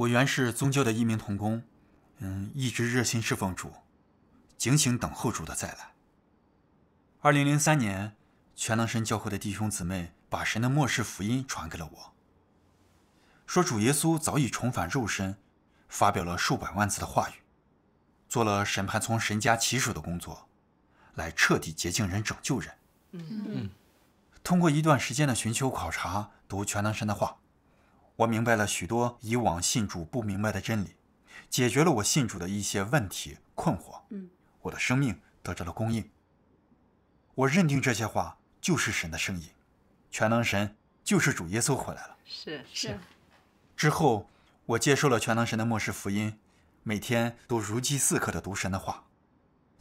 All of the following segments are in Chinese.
我原是宗教的一名童工，嗯，一直热心侍奉主，警醒等候主的再来。二零零三年，全能神教会的弟兄姊妹把神的末世福音传给了我，说主耶稣早已重返肉身，发表了数百万字的话语，做了审判从神家起手的工作，来彻底洁净人、拯救人。嗯嗯，通过一段时间的寻求、考察、读全能神的话。我明白了许多以往信主不明白的真理，解决了我信主的一些问题困惑。嗯，我的生命得到了供应。我认定这些话就是神的声音，全能神就是主耶稣回来了。是是。之后，我接受了全能神的末世福音，每天都如饥似渴的读神的话，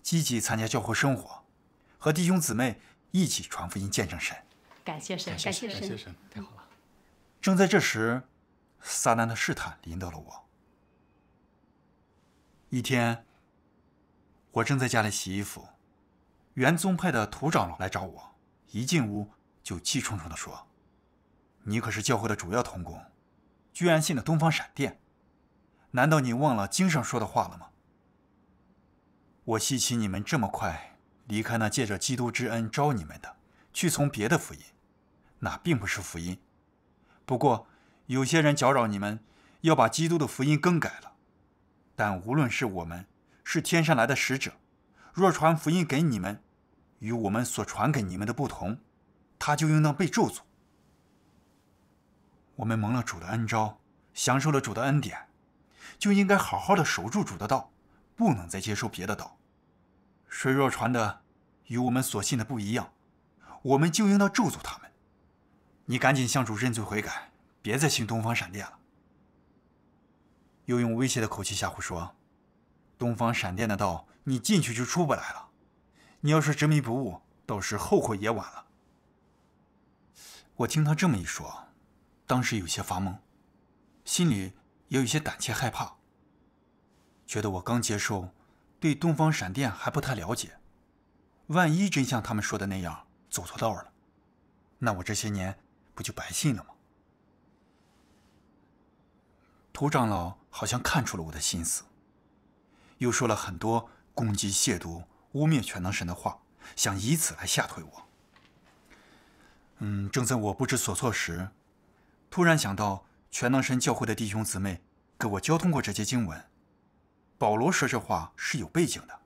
积极参加教会生活，和弟兄姊妹一起传福音见证神。感谢神，感谢神，感谢神，太好了。正在这时，撒旦的试探引到了我。一天，我正在家里洗衣服，原宗派的土长老来找我，一进屋就气冲冲的说：“你可是教会的主要童工，居然信了东方闪电，难道你忘了经上说的话了吗？”我希奇你们这么快离开那借着基督之恩招你们的，去从别的福音，那并不是福音。不过，有些人搅扰你们，要把基督的福音更改了。但无论是我们，是天上来的使者，若传福音给你们，与我们所传给你们的不同，他就应当被咒诅。我们蒙了主的恩招，享受了主的恩典，就应该好好的守住主的道，不能再接受别的道。谁若传的与我们所信的不一样，我们就应当咒诅他们。你赶紧向主认罪悔改，别再信东方闪电了。又用威胁的口气吓唬说：“东方闪电的道，你进去就出不来了。你要是执迷不悟，到时后悔也晚了。”我听他这么一说，当时有些发懵，心里也有些胆怯害怕，觉得我刚接受，对东方闪电还不太了解，万一真像他们说的那样走错道了，那我这些年……不就白信了吗？涂长老好像看出了我的心思，又说了很多攻击、亵渎、污蔑全能神的话，想以此来吓退我。嗯，正在我不知所措时，突然想到全能神教会的弟兄姊妹给我交通过这些经文。保罗说这话是有背景的，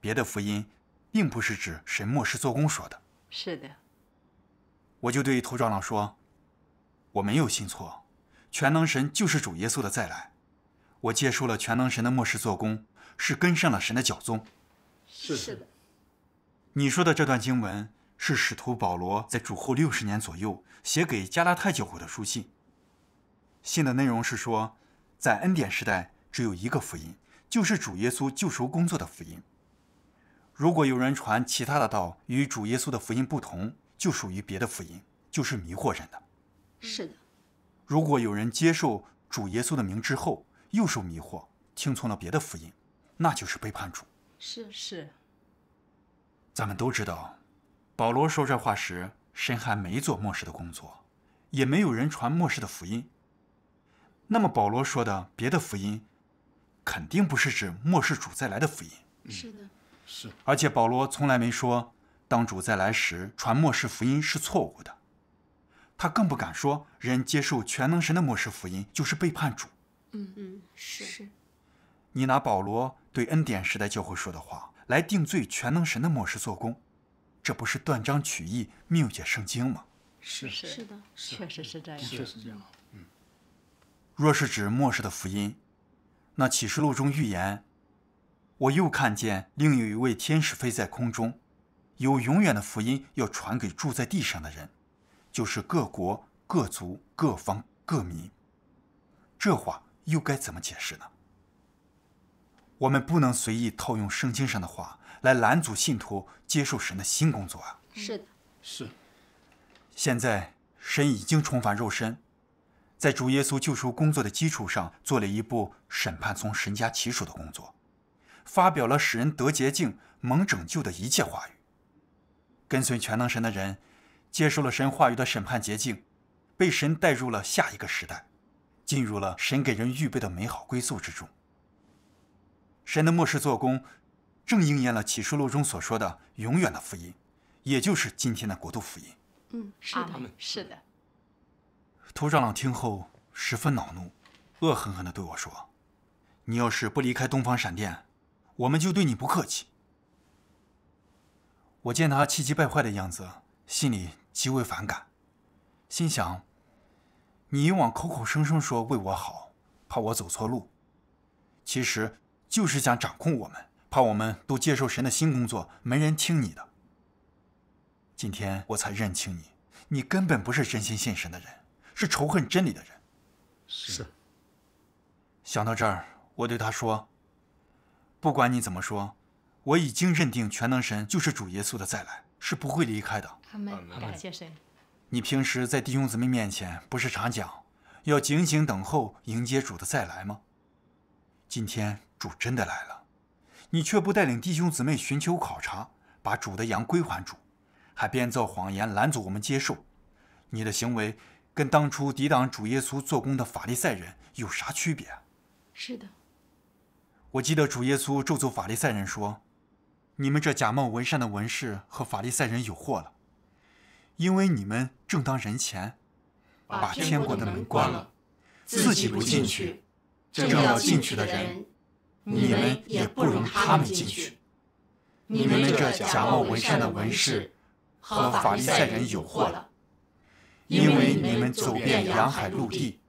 别的福音并不是指神末世做工说的。是的。我就对头长老说：“我没有信错，全能神就是主耶稣的再来。我接受了全能神的末世做工，是跟上了神的脚踪。”是是的。你说的这段经文是使徒保罗在主后六十年左右写给加拉太教会的书信。信的内容是说，在恩典时代只有一个福音，就是主耶稣救赎工作的福音。如果有人传其他的道，与主耶稣的福音不同。就属于别的福音，就是迷惑人的。是的。如果有人接受主耶稣的名之后，又受迷惑，听从了别的福音，那就是背叛主。是是。咱们都知道，保罗说这话时，神还没做末世的工作，也没有人传末世的福音。那么保罗说的别的福音，肯定不是指末世主再来的福音。是的。是。而且保罗从来没说。当主再来时，传末世福音是错误的。他更不敢说人接受全能神的末世福音就是背叛主。嗯嗯，是。你拿保罗对恩典时代教会说的话来定罪全能神的末世做工，这不是断章取义、谬解圣经吗？是是是的，确实是这样。确实是这样。嗯。若是指末世的福音，那启示录中预言：“我又看见另有一位天使飞在空中。”有永远的福音要传给住在地上的人，就是各国、各族、各方、各民。这话又该怎么解释呢？我们不能随意套用圣经上的话来拦阻信徒接受神的新工作啊！是的，是。现在神已经重返肉身，在主耶稣救赎工作的基础上，做了一步审判从神家起手的工作，发表了使人得洁净、蒙拯救的一切话语。跟随全能神的人，接受了神话语的审判洁净，被神带入了下一个时代，进入了神给人预备的美好归宿之中。神的末世做工，正应验了启示录中所说的“永远的福音”，也就是今天的国度福音。嗯，是的，是的。涂长老听后十分恼怒，恶狠狠的对我说：“你要是不离开东方闪电，我们就对你不客气。”我见他气急败坏的样子，心里极为反感，心想：你以往口口声声说为我好，怕我走错路，其实就是想掌控我们，怕我们都接受神的新工作，没人听你的。今天我才认清你，你根本不是真心信神的人，是仇恨真理的人。是。想到这儿，我对他说：“不管你怎么说。”我已经认定全能神就是主耶稣的再来，是不会离开的。阿门。感谢神。你平时在弟兄姊妹面前不是常讲，要警醒等候迎接主的再来吗？今天主真的来了，你却不带领弟兄姊妹寻求考察，把主的羊归还主，还编造谎言拦阻我们接受。你的行为跟当初抵挡主耶稣做工的法利赛人有啥区别？是的，我记得主耶稣咒诅法利赛人说。你们这假冒为善的文士和法利赛人有祸了，因为你们正当人前，把天国的门关了，自己不进去，正要进去的人，你们也不容他们进去。你们这假冒为善的文士和法利赛人有祸了，因为你们走遍洋海陆地，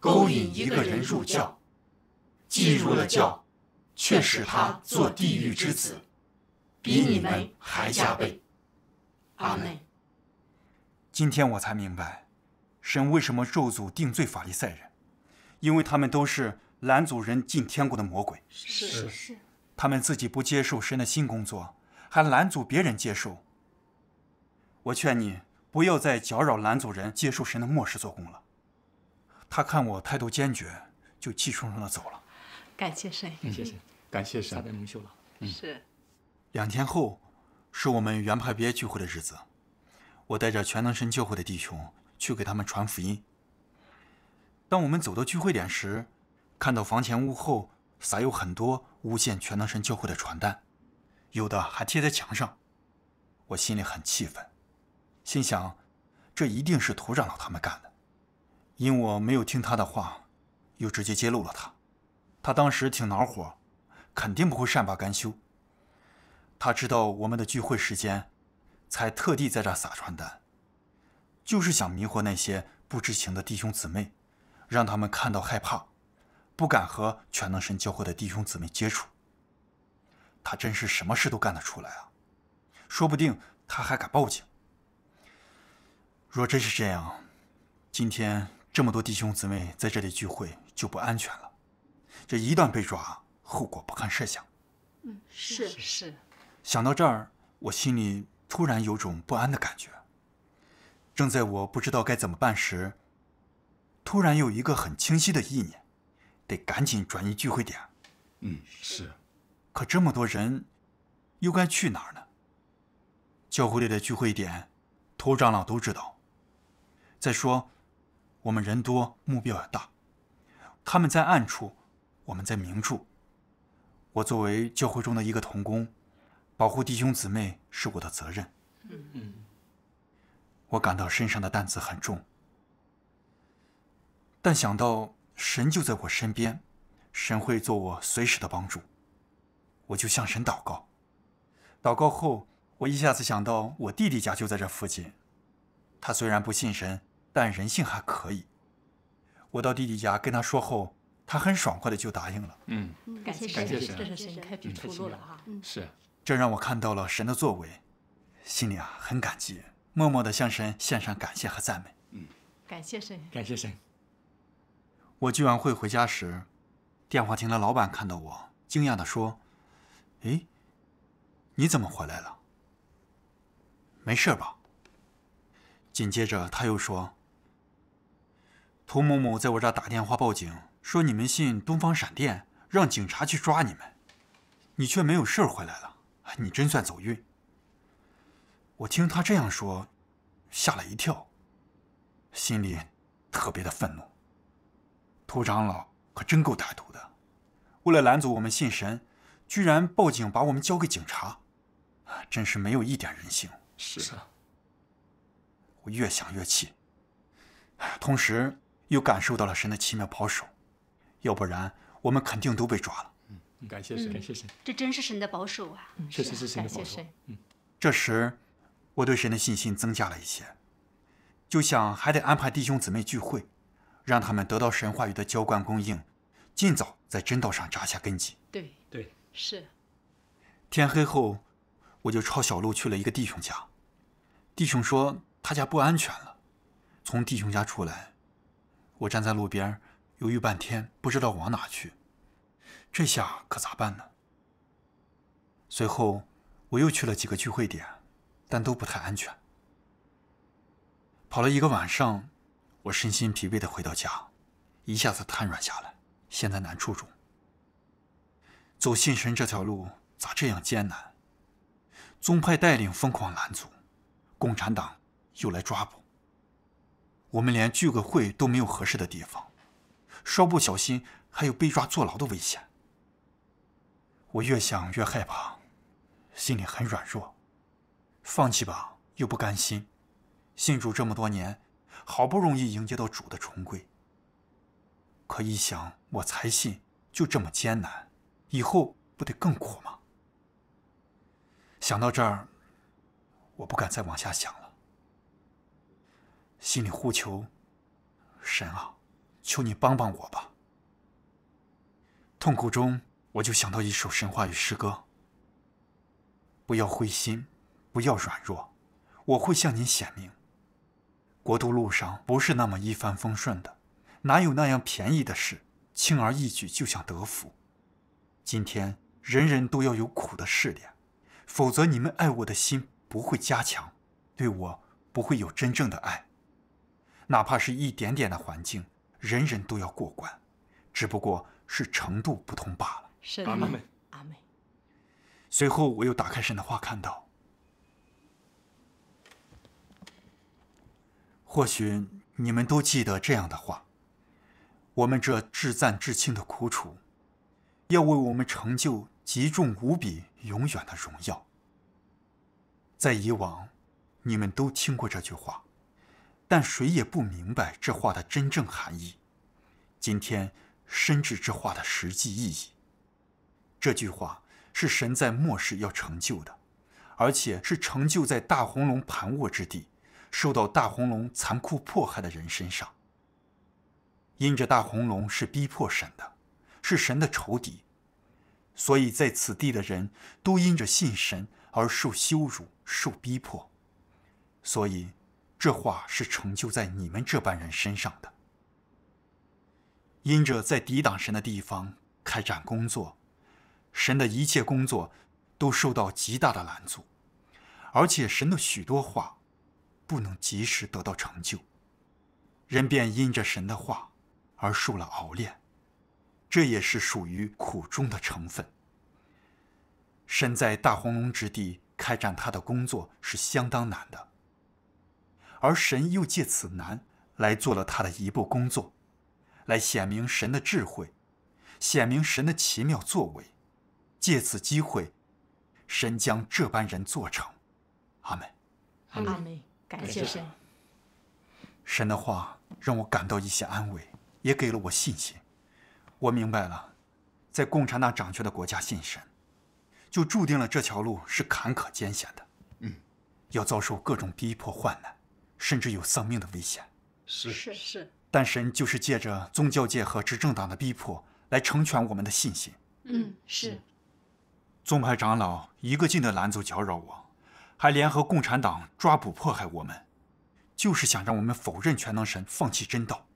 勾引一个人入教，既入了教，却使他做地狱之子。比你们还加倍，阿妹。今天我才明白，神为什么咒诅定罪法利赛人，因为他们都是拦阻人进天国的魔鬼。是是他们自己不接受神的新工作，还拦阻别人接受。我劝你不要再搅扰拦阻人接受神的末世做工了。他看我态度坚决，就气冲冲的走了。感谢神，感谢神，感谢神。撒旦蒙羞了。是。两天后，是我们原派别聚会的日子，我带着全能神教会的弟兄去给他们传福音。当我们走到聚会点时，看到房前屋后撒有很多诬陷全能神教会的传单，有的还贴在墙上，我心里很气愤，心想，这一定是土长老他们干的。因我没有听他的话，又直接揭露了他，他当时挺恼火，肯定不会善罢甘休。他知道我们的聚会时间，才特地在这撒传单，就是想迷惑那些不知情的弟兄姊妹，让他们看到害怕，不敢和全能神教会的弟兄姊妹接触。他真是什么事都干得出来啊！说不定他还敢报警。若真是这样，今天这么多弟兄姊妹在这里聚会就不安全了。这一旦被抓，后果不堪设想。嗯，是是。想到这儿，我心里突然有种不安的感觉。正在我不知道该怎么办时，突然有一个很清晰的意念：得赶紧转移聚会点。嗯，是。可这么多人，又该去哪儿呢？教会里的聚会点，头长老都知道。再说，我们人多，目标也大。他们在暗处，我们在明处。我作为教会中的一个童工。保护弟兄姊妹是我的责任。嗯嗯，我感到身上的担子很重。但想到神就在我身边，神会做我随时的帮助，我就向神祷告。祷告后，我一下子想到我弟弟家就在这附近，他虽然不信神，但人性还可以。我到弟弟家跟他说后，他很爽快的就答应了。嗯，感谢神，这是神开辟出路了啊！是。这让我看到了神的作为，心里啊很感激，默默的向神献上感谢和赞美。嗯，感谢神，感谢神。我聚完会回家时，电话亭的老板看到我，惊讶地说：“哎，你怎么回来了？没事吧？”紧接着他又说：“涂某某在我这儿打电话报警，说你们信东方闪电，让警察去抓你们，你却没有事回来了。”你真算走运。我听他这样说，吓了一跳，心里特别的愤怒。涂长老可真够歹毒的，为了拦阻我们信神，居然报警把我们交给警察，真是没有一点人性。是啊。我越想越气，同时又感受到了神的奇妙保守，要不然我们肯定都被抓了。感谢神，感谢神，这真是神的保守啊！确实是神的保守。感谢神。嗯，这时我对神的信心增加了一些，就想还得安排弟兄姊妹聚会，让他们得到神话语的浇灌供应，尽早在真道上扎下根基。对对，是。天黑后，我就抄小路去了一个弟兄家，弟兄说他家不安全了。从弟兄家出来，我站在路边犹豫半天，不知道往哪去。这下可咋办呢？随后我又去了几个聚会点，但都不太安全。跑了一个晚上，我身心疲惫的回到家，一下子瘫软下来，陷在难处中。走信神这条路咋这样艰难？宗派带领疯狂拦阻，共产党又来抓捕，我们连聚个会都没有合适的地方，稍不小心还有被抓坐牢的危险。我越想越害怕，心里很软弱，放弃吧又不甘心，信主这么多年，好不容易迎接到主的重归，可一想我才信，就这么艰难，以后不得更苦吗？想到这儿，我不敢再往下想了，心里呼求：“神啊，求你帮帮我吧！”痛苦中。我就想到一首神话与诗歌。不要灰心，不要软弱，我会向您显明。国度路上不是那么一帆风顺的，哪有那样便宜的事，轻而易举就想得福？今天人人都要有苦的试炼，否则你们爱我的心不会加强，对我不会有真正的爱。哪怕是一点点的环境，人人都要过关，只不过是程度不同罢了。阿门阿门。随后我又打开神的话，看到，或许你们都记得这样的话：，我们这至赞至亲的苦楚，要为我们成就极重无比、永远的荣耀。在以往，你们都听过这句话，但谁也不明白这话的真正含义。今天，深知这话的实际意义。这句话是神在末世要成就的，而且是成就在大红龙盘卧之地，受到大红龙残酷迫害的人身上。因着大红龙是逼迫神的，是神的仇敌，所以在此地的人都因着信神而受羞辱、受逼迫，所以这话是成就在你们这般人身上的。因着在抵挡神的地方开展工作。神的一切工作都受到极大的拦阻，而且神的许多话不能及时得到成就，人便因着神的话而受了熬炼，这也是属于苦中的成分。神在大黄龙之地开展他的工作是相当难的，而神又借此难来做了他的一步工作，来显明神的智慧，显明神的奇妙作为。借此机会，神将这般人做成，阿门，阿门，感谢神。神的话让我感到一些安慰，也给了我信心。我明白了，在共产党掌权的国家信神，就注定了这条路是坎坷艰险的。嗯，要遭受各种逼迫患难，甚至有丧命的危险。是是是，但神就是借着宗教界和执政党的逼迫来成全我们的信心。嗯，是。宗派长老一个劲地拦阻搅扰我，还联合共产党抓捕迫害我们，就是想让我们否认全能神，放弃真道。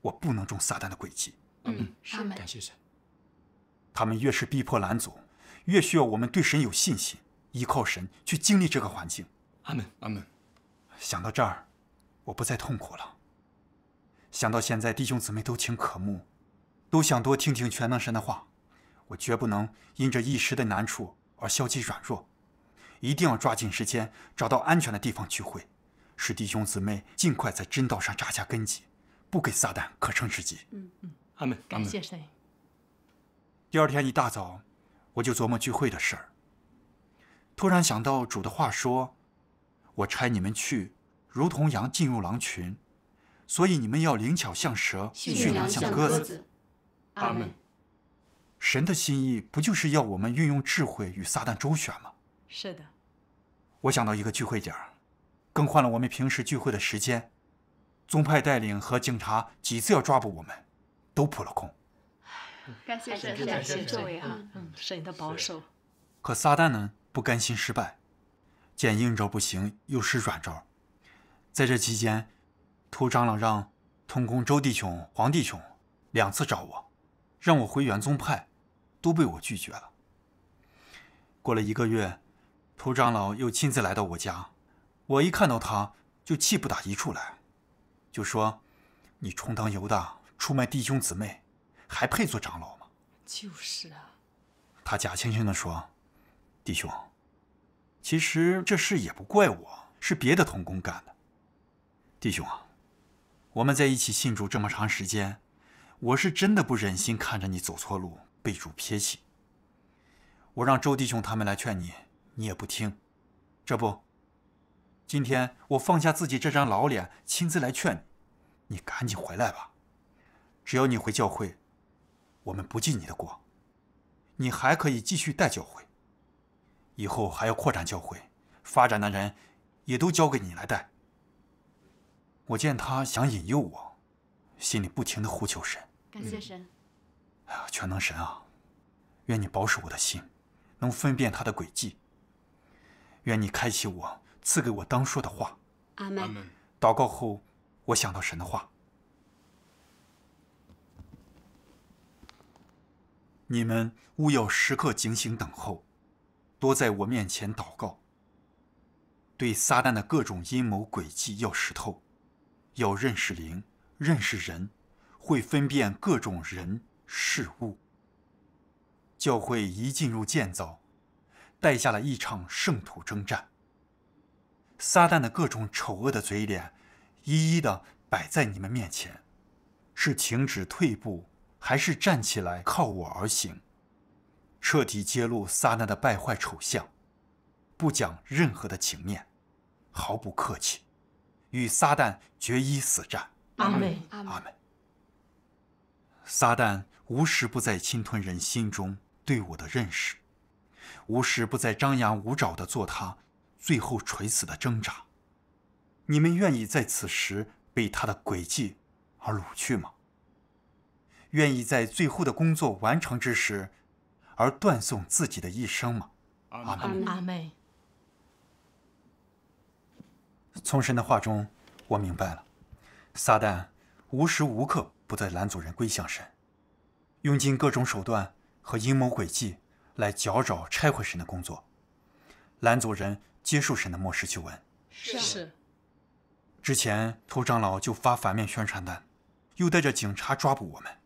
我不能中撒旦的诡计。嗯，阿门。感谢神。他们越是逼迫拦阻，越需要我们对神有信心，依靠神去经历这个环境。阿门，阿门。想到这儿，我不再痛苦了。想到现在弟兄姊妹都挺渴慕，都想多听听全能神的话。我绝不能因这一时的难处而消极软弱，一定要抓紧时间找到安全的地方聚会，使弟兄姊妹尽快在真道上扎下根基，不给撒旦可乘之机。嗯嗯，阿门，感谢神。第二天一大早，我就琢磨聚会的事儿，突然想到主的话说：“我差你们去，如同羊进入狼群，所以你们要灵巧像蛇，驯良像鸽子。”阿门。神的心意不就是要我们运用智慧与撒旦周旋吗？是的，我想到一个聚会点，更换了我们平时聚会的时间。宗派带领和警察几次要抓捕我们，都扑了空。感谢神，感谢这位哈，神的保守。可撒旦呢，不甘心失败，见硬招不行，又使软招。在这期间，屠长老让通工周弟兄、黄弟兄两次找我，让我回原宗派。都被我拒绝了。过了一个月，蒲长老又亲自来到我家，我一看到他就气不打一处来，就说：“你充当游荡，出卖弟兄姊妹，还配做长老吗？”就是啊，他假惺惺地说：“弟兄，其实这事也不怪我，是别的童工干的。弟兄啊，我们在一起庆祝这么长时间，我是真的不忍心看着你走错路。”为主撇气，我让周弟兄他们来劝你，你也不听，这不，今天我放下自己这张老脸，亲自来劝你，你赶紧回来吧。只要你回教会，我们不记你的过，你还可以继续带教会，以后还要扩展教会，发展的人，也都交给你来带。我见他想引诱我，心里不停的呼求神，感谢神。全能神啊，愿你保守我的心，能分辨他的诡计。愿你开启我，赐给我当说的话。阿门。祷告后，我想到神的话：你们务要时刻警醒等候，多在我面前祷告。对撒旦的各种阴谋诡计要识透，要认识灵，认识人，会分辨各种人。事物。教会一进入建造，带下了一场圣土征战。撒旦的各种丑恶的嘴脸，一一的摆在你们面前，是停止退步，还是站起来靠我而行？彻底揭露撒旦的败坏丑相，不讲任何的情面，毫不客气，与撒旦决一死战。阿门。阿门。撒旦。无时不在侵吞人心中对我的认识，无时不在张牙舞爪的做他最后垂死的挣扎。你们愿意在此时被他的诡计而掳去吗？愿意在最后的工作完成之时而断送自己的一生吗？阿妹，从神的话中，我明白了，撒旦无时无刻不在拦阻人归向神。用尽各种手段和阴谋诡计来搅扰拆毁神的工作，拦阻人接受神的末世救恩。是是。之前头长老就发反面宣传单，又带着警察抓捕我们，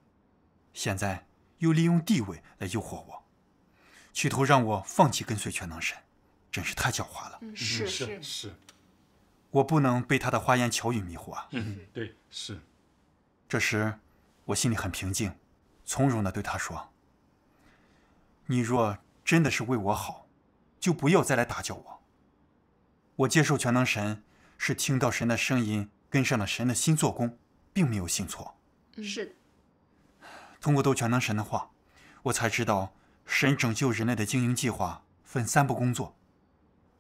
现在又利用地位来诱惑我，企图让我放弃跟随全能神，真是太狡猾了。是是是。我不能被他的花言巧语迷惑啊。嗯，对是。这时我心里很平静。从容地对他说：“你若真的是为我好，就不要再来打搅我。我接受全能神，是听到神的声音，跟上了神的新做工，并没有信错。是的，通过读全能神的话，我才知道神拯救人类的经营计划分三步工作：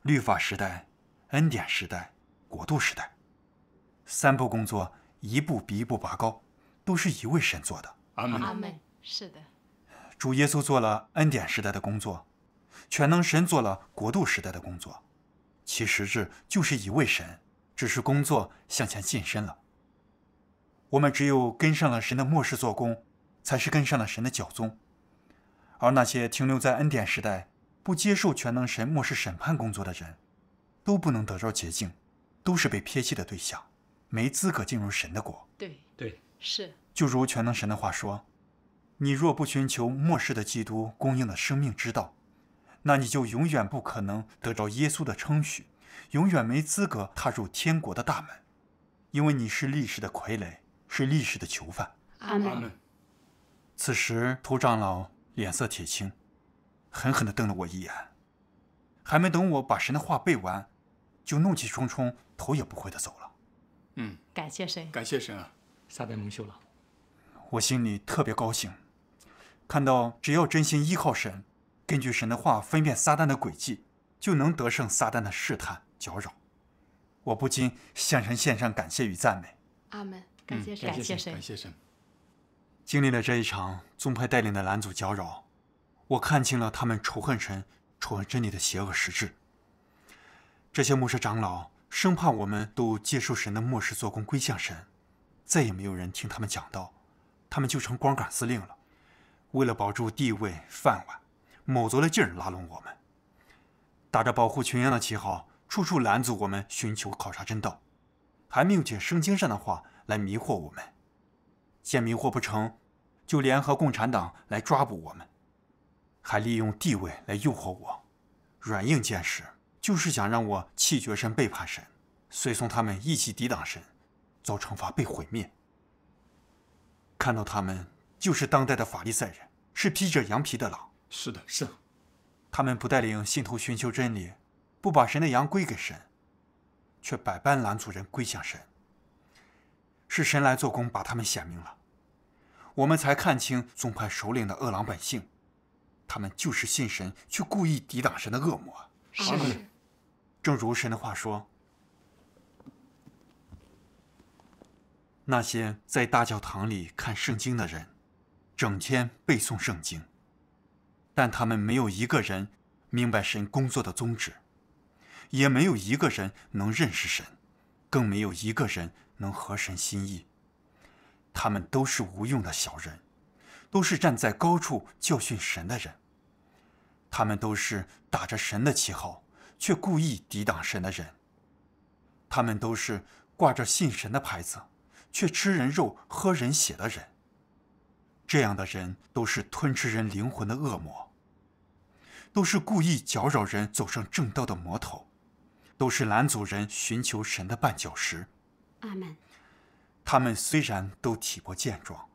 律法时代、恩典时代、国度时代。三步工作，一步比一步拔高，都是一位神做的。”阿门。阿门。是的，主耶稣做了恩典时代的工作，全能神做了国度时代的工作，其实质就是一位神，只是工作向前晋升了。我们只有跟上了神的末世做工，才是跟上了神的脚踪。而那些停留在恩典时代、不接受全能神末世审判工作的人都不能得着洁净，都是被撇弃的对象，没资格进入神的国。对对是。就如全能神的话说：“你若不寻求末世的基督供应的生命之道，那你就永远不可能得着耶稣的称许，永远没资格踏入天国的大门，因为你是历史的傀儡，是历史的囚犯。”阿门。此时，涂长老脸色铁青，狠狠地瞪了我一眼，还没等我把神的话背完，就怒气冲冲、头也不回地走了。嗯，感谢神。感谢神啊！撒旦蒙羞了。我心里特别高兴，看到只要真心依靠神，根据神的话分辨撒旦的诡计，就能得胜撒旦的试探搅扰。我不禁向神献上感谢与赞美，阿门！感谢神，感谢神，感谢神。经历了这一场宗派带领的拦阻搅扰，我看清了他们仇恨神、仇恨真理的邪恶实质。这些牧师长老生怕我们都接受神的末世做工归向神，再也没有人听他们讲道。他们就成光杆司令了。为了保住地位、饭碗，卯足了劲儿拉拢我们，打着保护群羊的旗号，处处拦阻我们寻求考察真道，还命些圣经上的话来迷惑我们。见迷惑不成，就联合共产党来抓捕我们，还利用地位来诱惑我，软硬兼施，就是想让我弃绝神、背叛神，随从他们一起抵挡神，遭惩罚、被毁灭。看到他们，就是当代的法利赛人，是披着羊皮的狼。是的，是。他们不带领信徒寻求真理，不把神的羊归给神，却百般拦阻人归向神。是神来做工，把他们显明了，我们才看清宗派首领的恶狼本性。他们就是信神却故意抵挡神的恶魔。是。正如神的话说。那些在大教堂里看圣经的人，整天背诵圣经，但他们没有一个人明白神工作的宗旨，也没有一个人能认识神，更没有一个人能合神心意。他们都是无用的小人，都是站在高处教训神的人，他们都是打着神的旗号却故意抵挡神的人，他们都是挂着信神的牌子。却吃人肉、喝人血的人，这样的人都是吞吃人灵魂的恶魔，都是故意搅扰人走上正道的魔头，都是拦阻人寻求神的绊脚石。阿门。他们虽然都体魄健壮，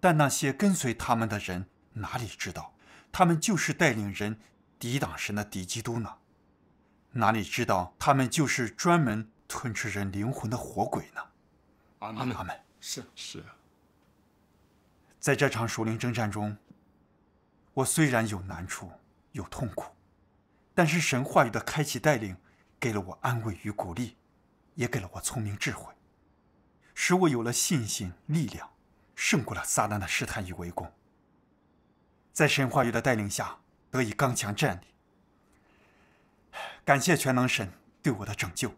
但那些跟随他们的人哪里知道，他们就是带领人抵挡神的敌基督呢？哪里知道他们就是专门吞吃人灵魂的活鬼呢？阿门，阿门。是是，在这场属灵征战中，我虽然有难处、有痛苦，但是神话语的开启带领，给了我安慰与鼓励，也给了我聪明智慧，使我有了信心、力量，胜过了撒旦的试探与围攻。在神话语的带领下，得以刚强站立。感谢全能神对我的拯救。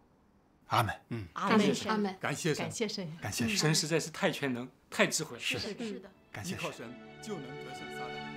阿门，嗯，阿门，阿门，感谢神，感谢神，感谢神，神实在是太全能，太智慧了，是的，是的，感谢神，就能得胜撒旦。